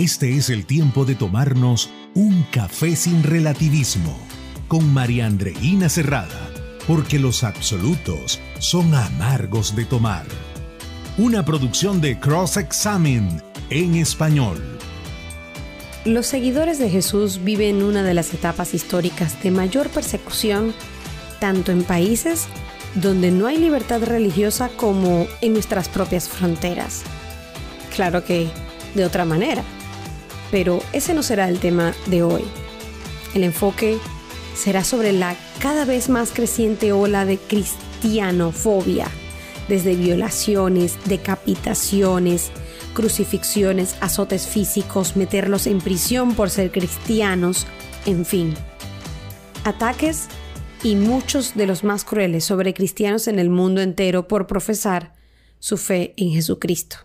Este es el tiempo de tomarnos un café sin relativismo con María Andreina Cerrada, porque los absolutos son amargos de tomar. Una producción de Cross Examen en español. Los seguidores de Jesús viven una de las etapas históricas de mayor persecución, tanto en países donde no hay libertad religiosa como en nuestras propias fronteras. Claro que de otra manera pero ese no será el tema de hoy. El enfoque será sobre la cada vez más creciente ola de cristianofobia, desde violaciones, decapitaciones, crucifixiones, azotes físicos, meterlos en prisión por ser cristianos, en fin. Ataques y muchos de los más crueles sobre cristianos en el mundo entero por profesar su fe en Jesucristo.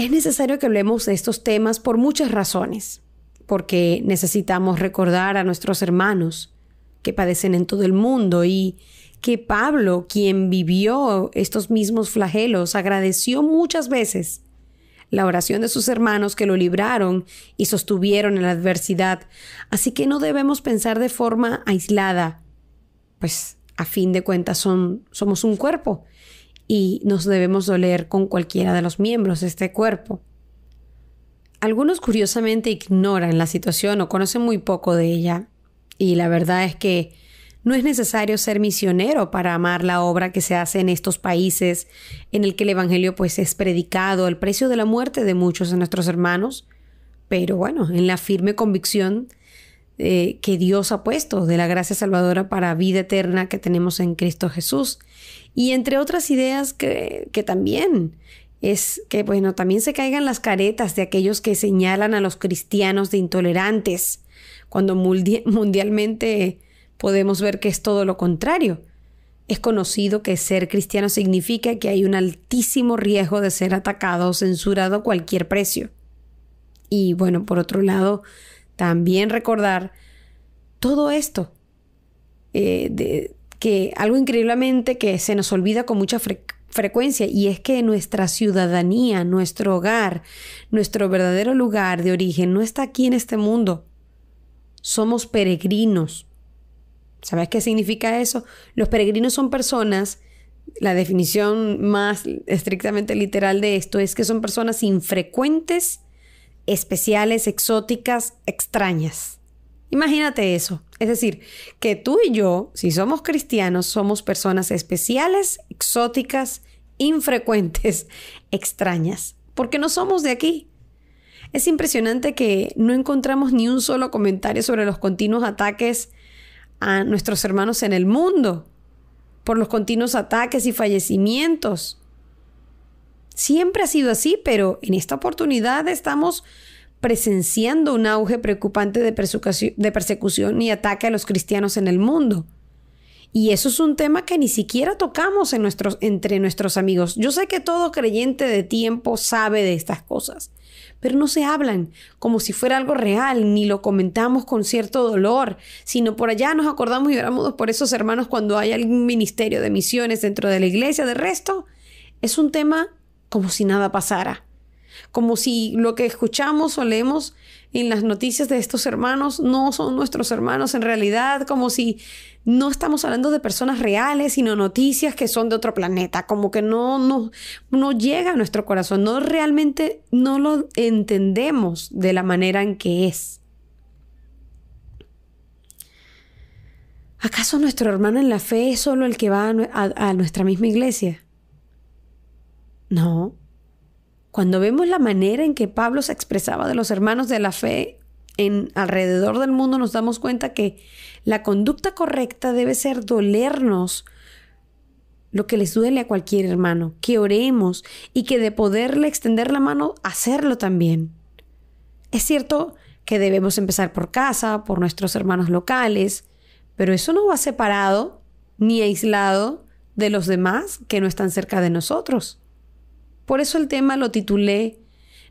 Es necesario que hablemos de estos temas por muchas razones, porque necesitamos recordar a nuestros hermanos que padecen en todo el mundo y que Pablo, quien vivió estos mismos flagelos, agradeció muchas veces la oración de sus hermanos que lo libraron y sostuvieron en la adversidad. Así que no debemos pensar de forma aislada, pues a fin de cuentas son, somos un cuerpo y nos debemos doler con cualquiera de los miembros de este cuerpo. Algunos curiosamente ignoran la situación o conocen muy poco de ella, y la verdad es que no es necesario ser misionero para amar la obra que se hace en estos países en el que el Evangelio pues es predicado al precio de la muerte de muchos de nuestros hermanos, pero bueno, en la firme convicción eh, que Dios ha puesto de la gracia salvadora para vida eterna que tenemos en Cristo Jesús y entre otras ideas que, que también es que, bueno, también se caigan las caretas de aquellos que señalan a los cristianos de intolerantes, cuando mundialmente podemos ver que es todo lo contrario. Es conocido que ser cristiano significa que hay un altísimo riesgo de ser atacado o censurado a cualquier precio. Y bueno, por otro lado, también recordar todo esto eh, de, que algo increíblemente que se nos olvida con mucha frecuencia frecuencia y es que nuestra ciudadanía, nuestro hogar, nuestro verdadero lugar de origen no está aquí en este mundo. Somos peregrinos. ¿Sabes qué significa eso? Los peregrinos son personas, la definición más estrictamente literal de esto es que son personas infrecuentes, especiales, exóticas, extrañas. Imagínate eso. Es decir, que tú y yo, si somos cristianos, somos personas especiales, exóticas, infrecuentes, extrañas, porque no somos de aquí. Es impresionante que no encontramos ni un solo comentario sobre los continuos ataques a nuestros hermanos en el mundo, por los continuos ataques y fallecimientos. Siempre ha sido así, pero en esta oportunidad estamos presenciando un auge preocupante de, persecución y ataque a los cristianos en el mundo. Y eso es un tema que ni siquiera tocamos en nuestros, entre nuestros amigos. Yo sé que todo creyente de tiempo sabe de estas cosas, pero no se hablan como si fuera algo real, ni lo comentamos con cierto dolor, sino por allá nos acordamos y oramos por esos hermanos cuando hay algún ministerio de misiones dentro de la iglesia. De resto, es un tema como si nada pasara. Como si lo que escuchamos o leemos en las noticias de estos hermanos no son nuestros hermanos en realidad, como si no estamos hablando de personas reales, sino noticias que son de otro planeta, como que no, llega a nuestro corazón, no realmente no lo entendemos de la manera en que es. ¿Acaso nuestro hermano en la fe es solo el que va a nuestra misma iglesia? No. Cuando vemos la manera en que Pablo se expresaba de los hermanos de la fe en alrededor del mundo, nos damos cuenta que la conducta correcta debe ser dolernos lo que les duele a cualquier hermano, que oremos y que de poderle extender la mano, hacerlo también. Es cierto que debemos empezar por casa, por nuestros hermanos locales, pero eso no va separado ni aislado de los demás que no están cerca de nosotros. Por eso el tema lo titulé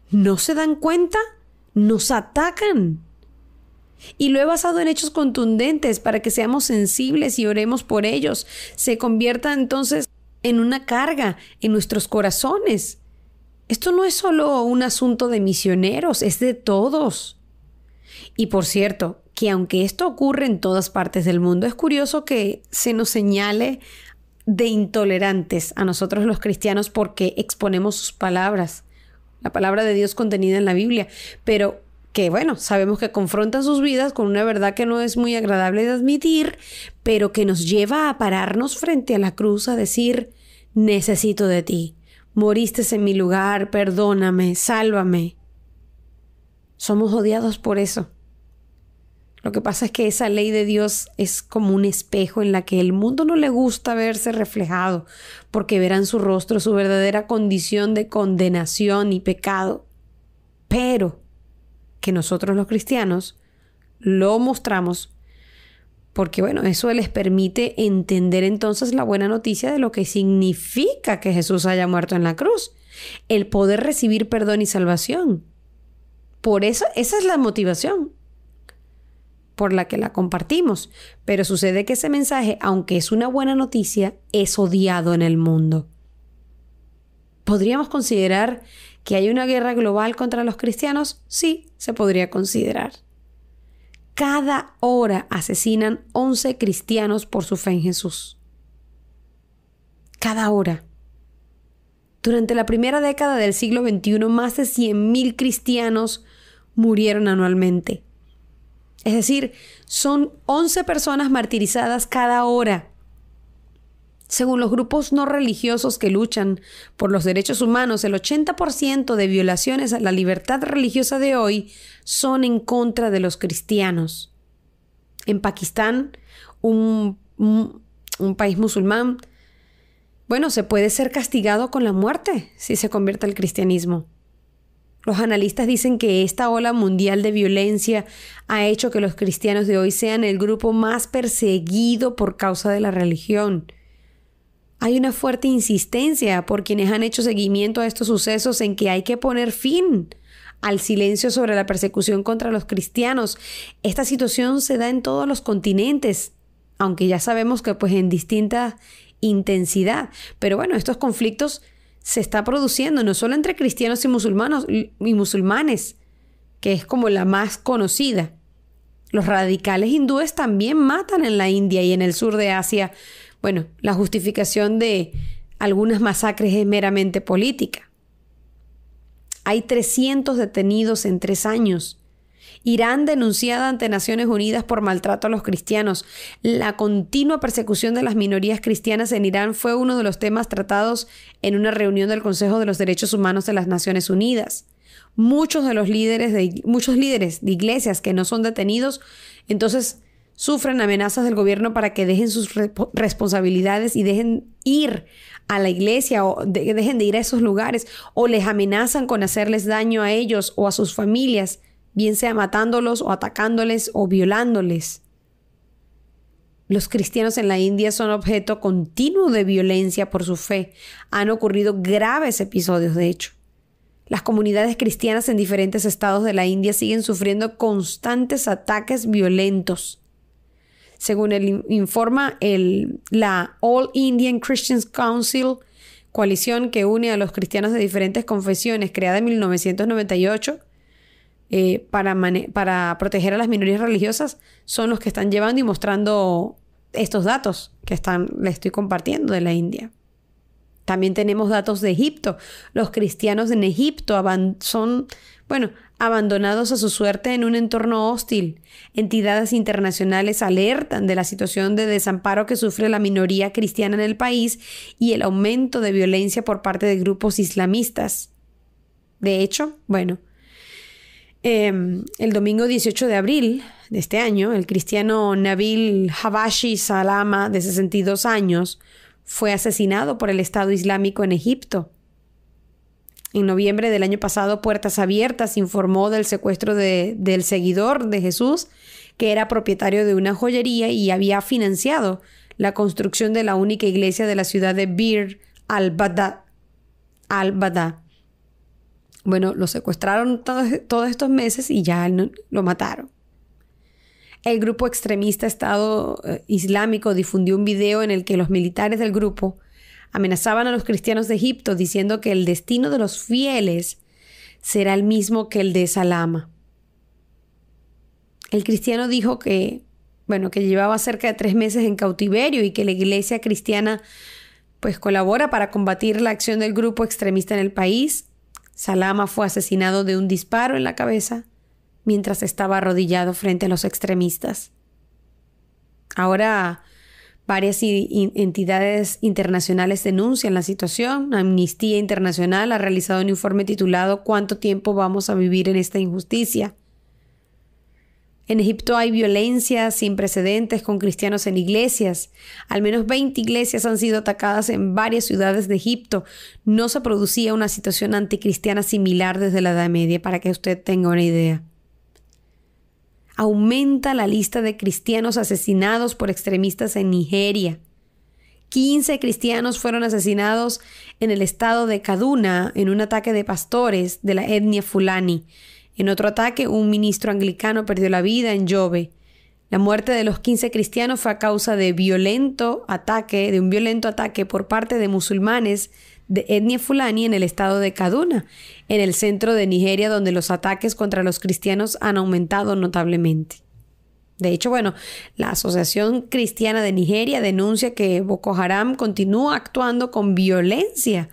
¿No se dan cuenta? Nos atacan. Y lo he basado en hechos contundentes para que seamos sensibles y oremos por ellos. Se convierta entonces en una carga en nuestros corazones. Esto no es solo un asunto de misioneros, es de todos. Y por cierto, que aunque esto ocurre en todas partes del mundo, es curioso que se nos señale de intolerantes a nosotros los cristianos porque exponemos sus palabras, la palabra de Dios contenida en la Biblia, pero que bueno, sabemos que confrontan sus vidas con una verdad que no es muy agradable de admitir, pero que nos lleva a pararnos frente a la cruz a decir, necesito de ti, moriste en mi lugar, perdóname, sálvame. Somos odiados por eso. Lo que pasa es que esa ley de Dios es como un espejo en la que el mundo no le gusta verse reflejado, porque verán su rostro su verdadera condición de condenación y pecado. Pero que nosotros los cristianos lo mostramos porque bueno, eso les permite entender entonces la buena noticia de lo que significa que Jesús haya muerto en la cruz, el poder recibir perdón y salvación. Por eso, esa es la motivación por la que la compartimos. Pero sucede que ese mensaje, aunque es una buena noticia, es odiado en el mundo. ¿Podríamos considerar que hay una guerra global contra los cristianos? Sí, se podría considerar. Cada hora asesinan 11 cristianos por su fe en Jesús. Cada hora. Durante la primera década del siglo XXI, más de 100.000 cristianos murieron anualmente. Es decir, son 11 personas martirizadas cada hora. Según los grupos no religiosos que luchan por los derechos humanos, el 80% de violaciones a la libertad religiosa de hoy son en contra de los cristianos. En Pakistán, un, país musulmán, bueno, se puede ser castigado con la muerte si se convierte al cristianismo. Los analistas dicen que esta ola mundial de violencia ha hecho que los cristianos de hoy sean el grupo más perseguido por causa de la religión. Hay una fuerte insistencia por quienes han hecho seguimiento a estos sucesos en que hay que poner fin al silencio sobre la persecución contra los cristianos. Esta situación se da en todos los continentes, aunque ya sabemos que pues en distinta intensidad. Pero bueno, estos conflictos se está produciendo no solo entre cristianos y y musulmanes, que es como la más conocida. Los radicales hindúes también matan en la India y en el sur de Asia. Bueno, la justificación de algunas masacres es meramente política. Hay 300 detenidos en tres años Irán denunciada ante Naciones Unidas por maltrato a los cristianos. La continua persecución de las minorías cristianas en Irán fue uno de los temas tratados en una reunión del Consejo de los Derechos Humanos de las Naciones Unidas. Muchos de los líderes de, muchos líderes de iglesias que no son detenidos, entonces sufren amenazas del gobierno para que dejen sus responsabilidades y dejen ir a la iglesia o dejen de ir a esos lugares o les amenazan con hacerles daño a ellos o a sus familias bien sea matándolos o atacándoles o violándoles. Los cristianos en la India son objeto continuo de violencia por su fe. Han ocurrido graves episodios, de hecho. Las comunidades cristianas en diferentes estados de la India siguen sufriendo constantes ataques violentos. Según el, informa el, la All Indian Christians Council, coalición que une a los cristianos de diferentes confesiones creada en 1998, eh, para, proteger a las minorías religiosas son los que están llevando y mostrando estos datos que están, les estoy compartiendo de la India. También tenemos datos de Egipto. Los cristianos en Egipto son, bueno, abandonados a su suerte en un entorno hostil. Entidades internacionales alertan de la situación de desamparo que sufre la minoría cristiana en el país y el aumento de violencia por parte de grupos islamistas. De hecho, bueno, Em, el domingo 18 de abril de este año, el cristiano Nabil Habashi Salama, de 62 años, fue asesinado por el Estado Islámico en Egipto. En noviembre del año pasado, Puertas Abiertas informó del secuestro del seguidor de Jesús, que era propietario de una joyería y había financiado la construcción de la única iglesia de la ciudad de Bir al-Badá. Al-Badá bueno, lo secuestraron todos, estos meses y ya lo mataron. El grupo extremista Estado eh, Islámico difundió un video en el que los militares del grupo amenazaban a los cristianos de Egipto diciendo que el destino de los fieles será el mismo que el de Salama. El cristiano dijo que, bueno, que llevaba cerca de tres meses en cautiverio y que la iglesia cristiana pues colabora para combatir la acción del grupo extremista en el país Salama fue asesinado de un disparo en la cabeza mientras estaba arrodillado frente a los extremistas. Ahora varias entidades internacionales denuncian la situación. Amnistía Internacional ha realizado un informe titulado ¿Cuánto tiempo vamos a vivir en esta injusticia? En Egipto hay violencia sin precedentes con cristianos en iglesias. Al menos 20 iglesias han sido atacadas en varias ciudades de Egipto. No se producía una situación anticristiana similar desde la Edad Media, para que usted tenga una idea. Aumenta la lista de cristianos asesinados por extremistas en Nigeria. 15 cristianos fueron asesinados en el estado de Kaduna en un ataque de pastores de la etnia Fulani. En otro ataque, un ministro anglicano perdió la vida en llove. La muerte de los 15 cristianos fue a causa de violento ataque, de un violento ataque por parte de musulmanes de etnia fulani en el estado de Kaduna, en el centro de Nigeria, donde los ataques contra los cristianos han aumentado notablemente. De hecho, bueno, la Asociación Cristiana de Nigeria denuncia que Boko Haram continúa actuando con violencia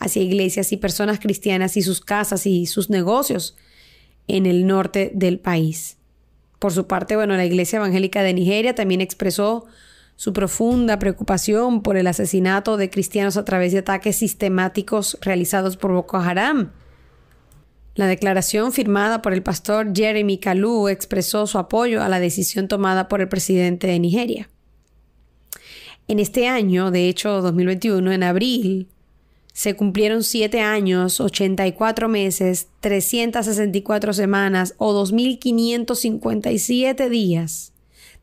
hacia iglesias y personas cristianas y sus casas y sus negocios en el norte del país. Por su parte, bueno, la Iglesia Evangélica de Nigeria también expresó su profunda preocupación por el asesinato de cristianos a través de ataques sistemáticos realizados por Boko Haram. La declaración firmada por el pastor Jeremy Kalu expresó su apoyo a la decisión tomada por el presidente de Nigeria. En este año, de hecho 2021, en abril, se cumplieron 7 años, 84 meses, 364 semanas o 2.557 días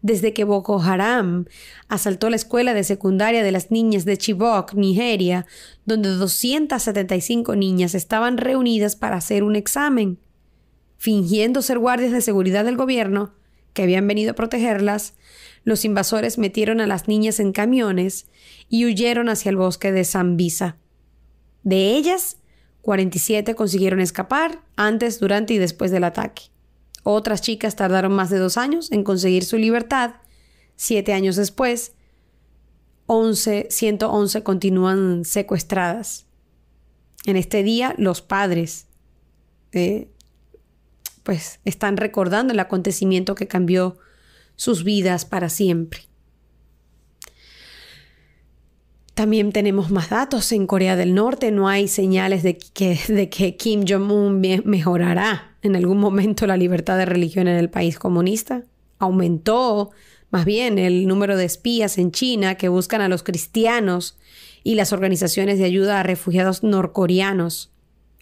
desde que Boko Haram asaltó la escuela de secundaria de las niñas de Chibok, Nigeria, donde 275 niñas estaban reunidas para hacer un examen, fingiendo ser guardias de seguridad del gobierno que habían venido a protegerlas, los invasores metieron a las niñas en camiones y huyeron hacia el bosque de Zambisa. De ellas, 47 consiguieron escapar antes, durante y después del ataque. Otras chicas tardaron más de dos años en conseguir su libertad. Siete años después, 11, 111 continúan secuestradas. En este día, los padres eh, pues están recordando el acontecimiento que cambió sus vidas para siempre. También tenemos más datos. En Corea del Norte no hay señales de que, Kim Jong-un mejorará en algún momento la libertad de religión en el país comunista. Aumentó más bien el número de espías en China que buscan a los cristianos y las organizaciones de ayuda a refugiados norcoreanos.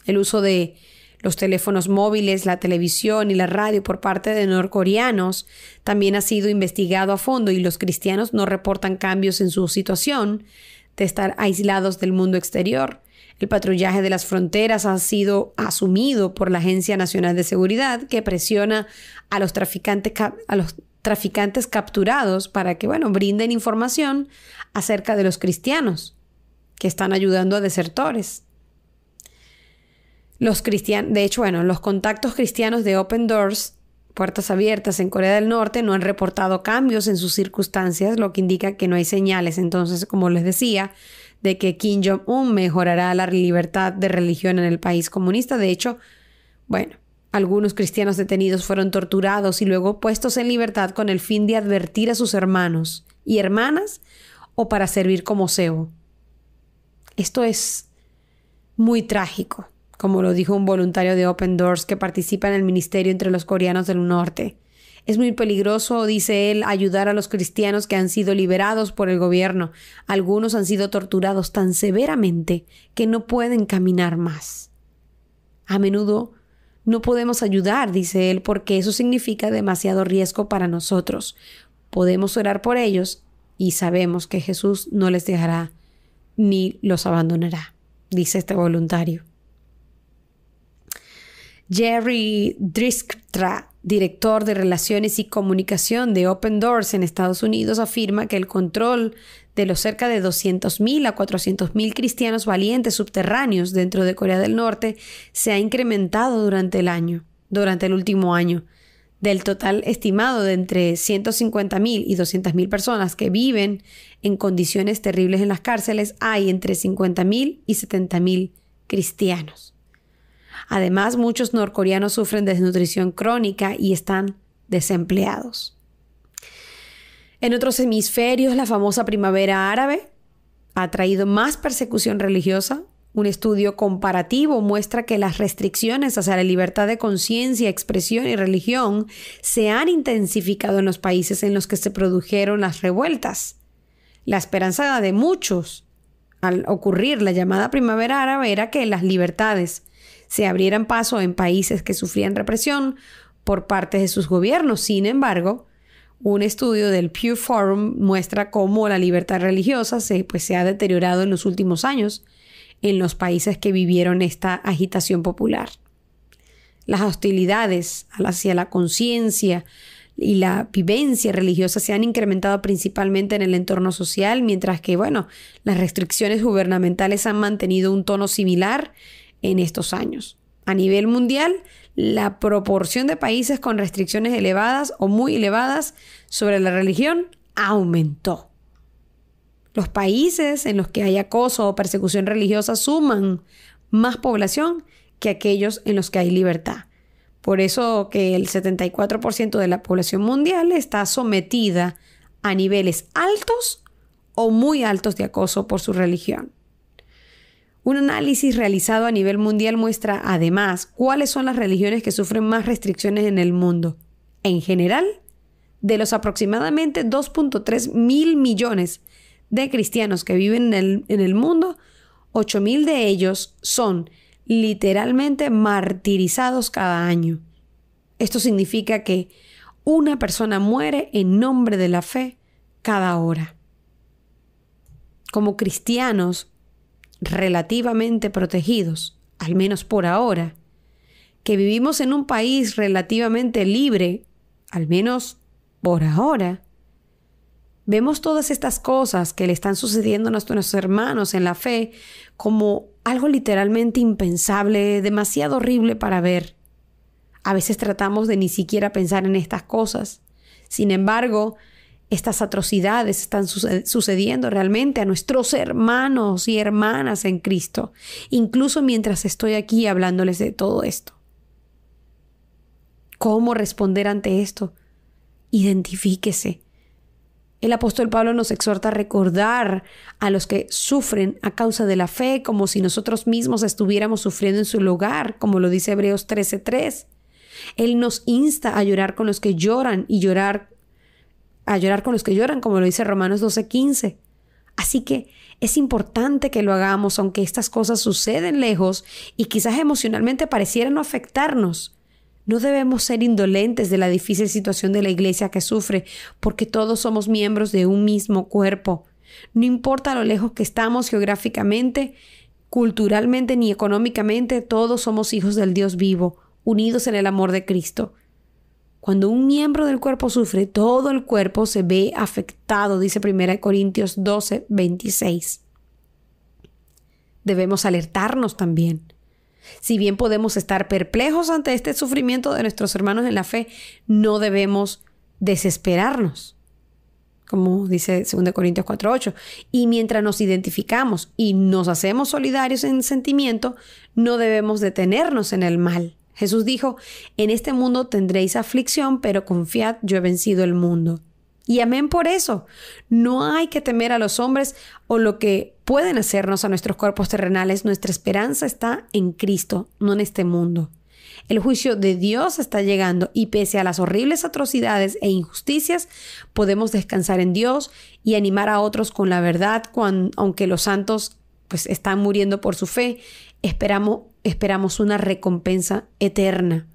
El uso de los teléfonos móviles, la televisión y la radio por parte de norcoreanos también ha sido investigado a fondo y los cristianos no reportan cambios en su situación de estar aislados del mundo exterior. El patrullaje de las fronteras ha sido asumido por la Agencia Nacional de Seguridad que presiona a los traficantes, a los traficantes capturados para que, bueno, brinden información acerca de los cristianos que están ayudando a desertores. Los de hecho, bueno, los contactos cristianos de Open Doors Puertas Abiertas en Corea del Norte no han reportado cambios en sus circunstancias, lo que indica que no hay señales. Entonces, como les decía, de que Kim Jong-un mejorará la libertad de religión en el país comunista. De hecho, bueno, algunos cristianos detenidos fueron torturados y luego puestos en libertad con el fin de advertir a sus hermanos y hermanas o para servir como cebo. Esto es muy trágico como lo dijo un voluntario de Open Doors que participa en el ministerio entre los coreanos del norte. Es muy peligroso, dice él, ayudar a los cristianos que han sido liberados por el gobierno. Algunos han sido torturados tan severamente que no pueden caminar más. A menudo no podemos ayudar, dice él, porque eso significa demasiado riesgo para nosotros. Podemos orar por ellos y sabemos que Jesús no les dejará ni los abandonará, dice este voluntario. Jerry Dristra, director de Relaciones y Comunicación de Open Doors en Estados Unidos, afirma que el control de los cerca de 200.000 a 400.000 cristianos valientes subterráneos dentro de Corea del Norte se ha incrementado durante el año, durante el último año. Del total estimado de entre 150.000 y 200.000 personas que viven en condiciones terribles en las cárceles, hay entre 50.000 y 70.000 cristianos. Además, muchos norcoreanos sufren desnutrición crónica y están desempleados. En otros hemisferios, la famosa primavera árabe ha traído más persecución religiosa. Un estudio comparativo muestra que las restricciones hacia la libertad de conciencia, expresión y religión se han intensificado en los países en los que se produjeron las revueltas. La esperanza de muchos al ocurrir la llamada primavera árabe era que las libertades, se abrieran paso en países que sufrían represión por parte de sus gobiernos. Sin embargo, un estudio del Pew Forum muestra cómo la libertad religiosa se, pues, se ha deteriorado en los últimos años en los países que vivieron esta agitación popular. Las hostilidades hacia la conciencia y la vivencia religiosa se han incrementado principalmente en el entorno social, mientras que, bueno, las restricciones gubernamentales han mantenido un tono similar en estos años. A nivel mundial, la proporción de países con restricciones elevadas o muy elevadas sobre la religión aumentó. Los países en los que hay acoso o persecución religiosa suman más población que aquellos en los que hay libertad. Por eso que el 74% de la población mundial está sometida a niveles altos o muy altos de acoso por su religión. Un análisis realizado a nivel mundial muestra además cuáles son las religiones que sufren más restricciones en el mundo. En general, de los aproximadamente 2.3 mil millones de cristianos que viven en el, mundo, 8 mil de ellos son literalmente martirizados cada año. Esto significa que una persona muere en nombre de la fe cada hora. Como cristianos, relativamente protegidos, al menos por ahora, que vivimos en un país relativamente libre, al menos por ahora, vemos todas estas cosas que le están sucediendo a nuestros hermanos en la fe como algo literalmente impensable, demasiado horrible para ver. A veces tratamos de ni siquiera pensar en estas cosas. Sin embargo, estas atrocidades están sucediendo realmente a nuestros hermanos y hermanas en Cristo, incluso mientras estoy aquí hablándoles de todo esto. ¿Cómo responder ante esto? Identifíquese. El apóstol Pablo nos exhorta a recordar a los que sufren a causa de la fe como si nosotros mismos estuviéramos sufriendo en su lugar, como lo dice Hebreos 13:3. Él nos insta a llorar con los que lloran y llorar a llorar con los que lloran, como lo dice Romanos 12:15. Así que es importante que lo hagamos, aunque estas cosas suceden lejos y quizás emocionalmente parecieran no afectarnos. No debemos ser indolentes de la difícil situación de la iglesia que sufre, porque todos somos miembros de un mismo cuerpo. No importa lo lejos que estamos geográficamente, culturalmente ni económicamente, todos somos hijos del Dios vivo, unidos en el amor de Cristo. Cuando un miembro del cuerpo sufre, todo el cuerpo se ve afectado, dice 1 Corintios 12, 26. Debemos alertarnos también. Si bien podemos estar perplejos ante este sufrimiento de nuestros hermanos en la fe, no debemos desesperarnos, como dice 2 Corintios 4:8. Y mientras nos identificamos y nos hacemos solidarios en sentimiento, no debemos detenernos en el mal. Jesús dijo, en este mundo tendréis aflicción, pero confiad, yo he vencido el mundo. Y amén por eso. No hay que temer a los hombres o lo que pueden hacernos a nuestros cuerpos terrenales. Nuestra esperanza está en Cristo, no en este mundo. El juicio de Dios está llegando y pese a las horribles atrocidades e injusticias, podemos descansar en Dios y animar a otros con la verdad, aunque los santos pues están muriendo por su fe esperamos, esperamos una recompensa eterna.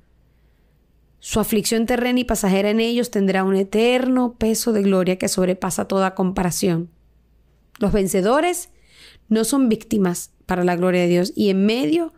Su aflicción terrena y pasajera en ellos tendrá un eterno peso de gloria que sobrepasa toda comparación. Los vencedores no son víctimas para la gloria de Dios y en medio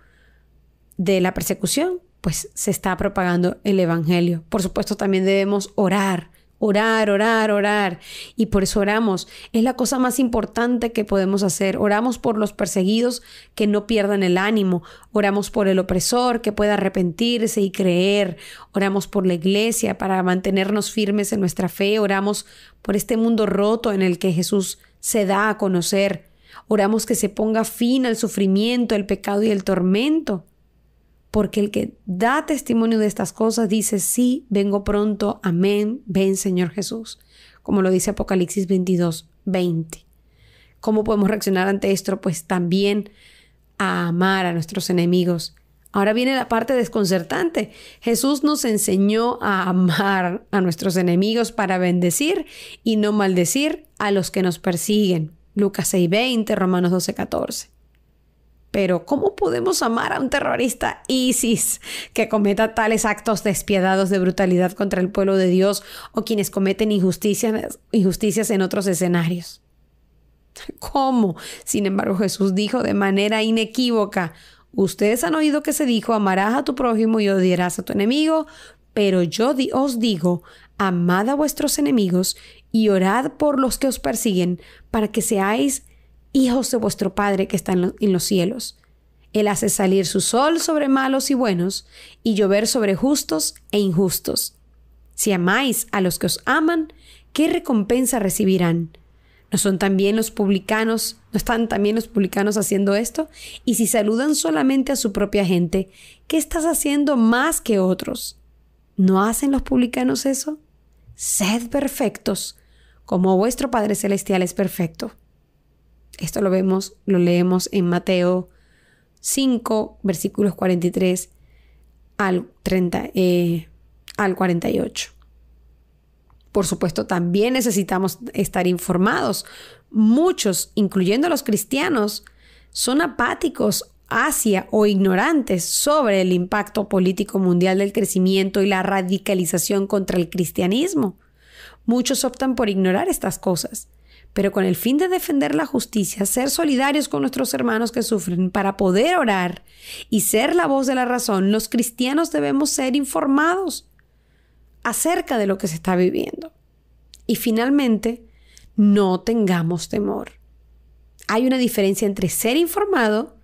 de la persecución, pues se está propagando el Evangelio. Por supuesto, también debemos orar Orar, orar, orar. Y por eso oramos. Es la cosa más importante que podemos hacer. Oramos por los perseguidos que no pierdan el ánimo. Oramos por el opresor que pueda arrepentirse y creer. Oramos por la iglesia para mantenernos firmes en nuestra fe. Oramos por este mundo roto en el que Jesús se da a conocer. Oramos que se ponga fin al sufrimiento, el pecado y el tormento porque el que da testimonio de estas cosas dice, sí, vengo pronto, amén, ven Señor Jesús, como lo dice Apocalipsis 22, 20. ¿Cómo podemos reaccionar ante esto? Pues también a amar a nuestros enemigos. Ahora viene la parte desconcertante. Jesús nos enseñó a amar a nuestros enemigos para bendecir y no maldecir a los que nos persiguen. Lucas 6:20, Romanos 12, 14. Pero ¿cómo podemos amar a un terrorista ISIS que cometa tales actos despiadados de brutalidad contra el pueblo de Dios o quienes cometen injusticias, injusticias en otros escenarios? ¿Cómo? Sin embargo, Jesús dijo de manera inequívoca, ustedes han oído que se dijo, amarás a tu prójimo y odiarás a tu enemigo, pero yo os digo, amad a vuestros enemigos y orad por los que os persiguen, para que seáis hijos de vuestro Padre que está en, los cielos. Él hace salir su sol sobre malos y buenos, y llover sobre justos e injustos. Si amáis a los que os aman, ¿qué recompensa recibirán? ¿No son también los publicanos, no están también los publicanos haciendo esto? Y si saludan solamente a su propia gente, ¿qué estás haciendo más que otros? ¿No hacen los publicanos eso? Sed perfectos, como vuestro Padre Celestial es perfecto. Esto lo vemos, lo leemos en Mateo 5, versículos 43 al, eh, al 48. Por supuesto, también necesitamos estar informados. Muchos, incluyendo los cristianos, son apáticos hacia o ignorantes sobre el impacto político mundial del crecimiento y la radicalización contra el cristianismo. Muchos optan por ignorar estas cosas pero con el fin de defender la justicia, ser solidarios con nuestros hermanos que sufren, para poder orar y ser la voz de la razón, los cristianos debemos ser informados acerca de lo que se está viviendo. Y finalmente, no tengamos temor. Hay una diferencia entre ser informado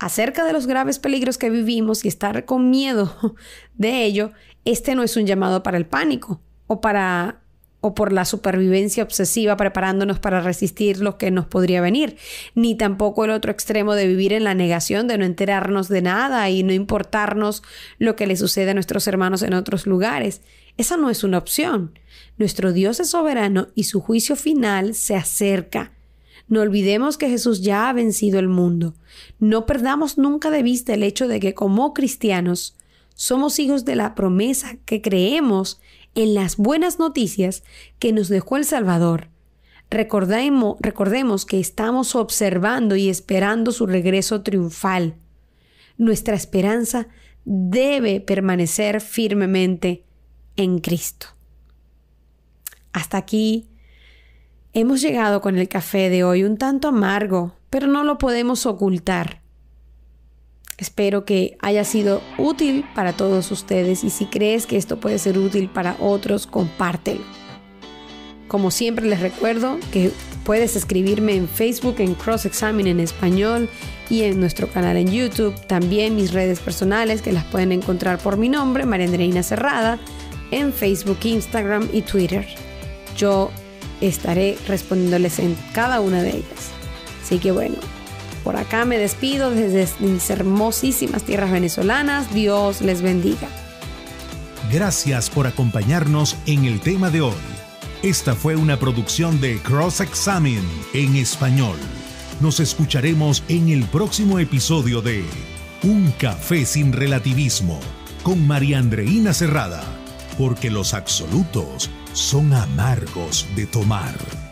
acerca de los graves peligros que vivimos y estar con miedo de ello. Este no es un llamado para el pánico o para o por la supervivencia obsesiva preparándonos para resistir lo que nos podría venir, ni tampoco el otro extremo de vivir en la negación, de no enterarnos de nada y no importarnos lo que le sucede a nuestros hermanos en otros lugares. Esa no es una opción. Nuestro Dios es soberano y su juicio final se acerca. No olvidemos que Jesús ya ha vencido el mundo. No perdamos nunca de vista el hecho de que como cristianos somos hijos de la promesa que creemos en las buenas noticias que nos dejó el Salvador. Recordemos, que estamos observando y esperando su regreso triunfal. Nuestra esperanza debe permanecer firmemente en Cristo. Hasta aquí hemos llegado con el café de hoy un tanto amargo, pero no lo podemos ocultar. Espero que haya sido útil para todos ustedes y si crees que esto puede ser útil para otros, compártelo. Como siempre les recuerdo que puedes escribirme en Facebook en Cross Examine en español y en nuestro canal en YouTube. También mis redes personales que las pueden encontrar por mi nombre, Andreina Cerrada, en Facebook, Instagram y Twitter. Yo estaré respondiéndoles en cada una de ellas. Así que bueno, por acá me despido desde mis hermosísimas tierras venezolanas. Dios les bendiga. Gracias por acompañarnos en el tema de hoy. Esta fue una producción de Cross Examine en español. Nos escucharemos en el próximo episodio de Un café sin relativismo con María Andreina Cerrada, porque los absolutos son amargos de tomar.